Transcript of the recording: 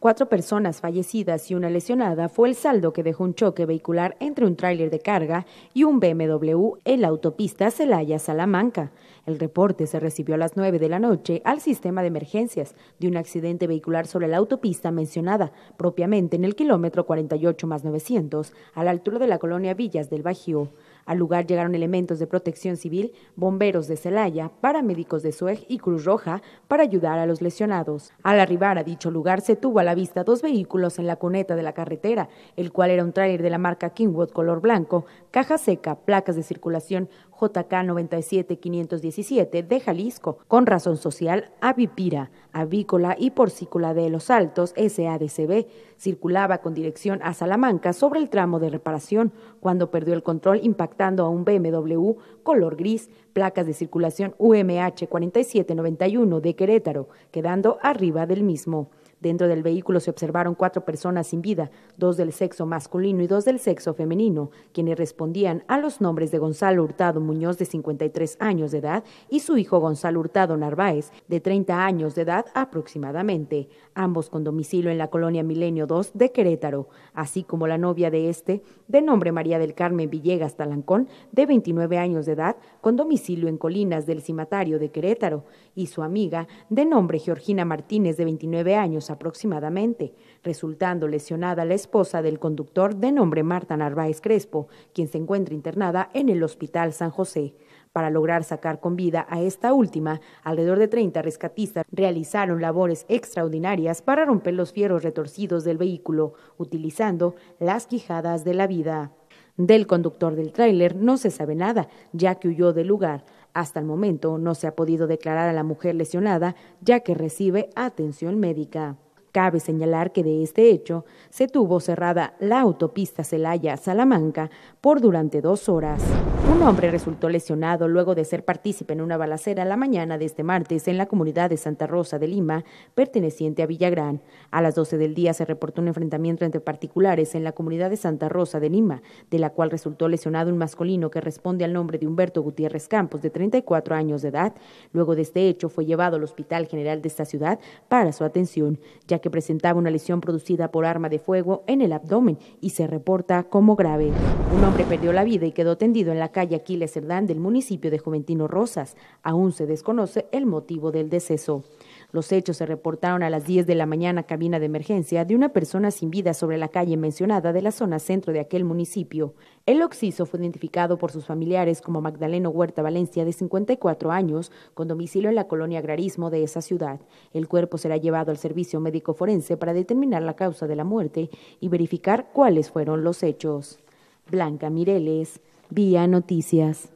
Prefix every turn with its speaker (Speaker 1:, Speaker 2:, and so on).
Speaker 1: Cuatro personas fallecidas y una lesionada fue el saldo que dejó un choque vehicular entre un tráiler de carga y un BMW en la autopista Celaya-Salamanca. El reporte se recibió a las 9 de la noche al sistema de emergencias de un accidente vehicular sobre la autopista mencionada, propiamente en el kilómetro 48 más 900, a la altura de la colonia Villas del Bajío. Al lugar llegaron elementos de protección civil, bomberos de Celaya, paramédicos de SUEG y Cruz Roja para ayudar a los lesionados. Al arribar a dicho lugar se tuvo a la vista dos vehículos en la cuneta de la carretera, el cual era un tráiler de la marca Kingwood color blanco, caja seca, placas de circulación JK 97517 de Jalisco, con razón social avipira, avícola y porcícola de Los Altos SADCB. Circulaba con dirección a Salamanca sobre el tramo de reparación cuando perdió el control impactado a un BMW color gris, placas de circulación UMH 4791 de Querétaro, quedando arriba del mismo. Dentro del vehículo se observaron cuatro personas sin vida, dos del sexo masculino y dos del sexo femenino, quienes respondían a los nombres de Gonzalo Hurtado Muñoz, de 53 años de edad, y su hijo Gonzalo Hurtado Narváez, de 30 años de edad aproximadamente, ambos con domicilio en la colonia Milenio 2 de Querétaro, así como la novia de este, de nombre María del Carmen Villegas Talancón, de 29 años de edad, con domicilio en Colinas del Cimatario de Querétaro, y su amiga, de nombre Georgina Martínez, de 29 años, aproximadamente, resultando lesionada la esposa del conductor de nombre Marta Narváez Crespo, quien se encuentra internada en el Hospital San José. Para lograr sacar con vida a esta última, alrededor de 30 rescatistas realizaron labores extraordinarias para romper los fieros retorcidos del vehículo, utilizando las quijadas de la vida. Del conductor del tráiler no se sabe nada, ya que huyó del lugar. Hasta el momento no se ha podido declarar a la mujer lesionada, ya que recibe atención médica. Cabe señalar que de este hecho se tuvo cerrada la autopista Celaya-Salamanca por durante dos horas. Un hombre resultó lesionado luego de ser partícipe en una balacera la mañana de este martes en la comunidad de Santa Rosa de Lima, perteneciente a Villagrán. A las 12 del día se reportó un enfrentamiento entre particulares en la comunidad de Santa Rosa de Lima, de la cual resultó lesionado un masculino que responde al nombre de Humberto Gutiérrez Campos, de 34 años de edad. Luego de este hecho fue llevado al Hospital General de esta ciudad para su atención, ya que presentaba una lesión producida por arma de fuego en el abdomen y se reporta como grave. Un hombre perdió la vida y quedó tendido en la calle Aquiles Cerdán del municipio de Juventino Rosas. Aún se desconoce el motivo del deceso. Los hechos se reportaron a las 10 de la mañana cabina de emergencia de una persona sin vida sobre la calle mencionada de la zona centro de aquel municipio. El occiso fue identificado por sus familiares como Magdaleno Huerta Valencia de 54 años, con domicilio en la colonia agrarismo de esa ciudad. El cuerpo será llevado al servicio médico forense para determinar la causa de la muerte y verificar cuáles fueron los hechos. Blanca Mireles, Vía Noticias.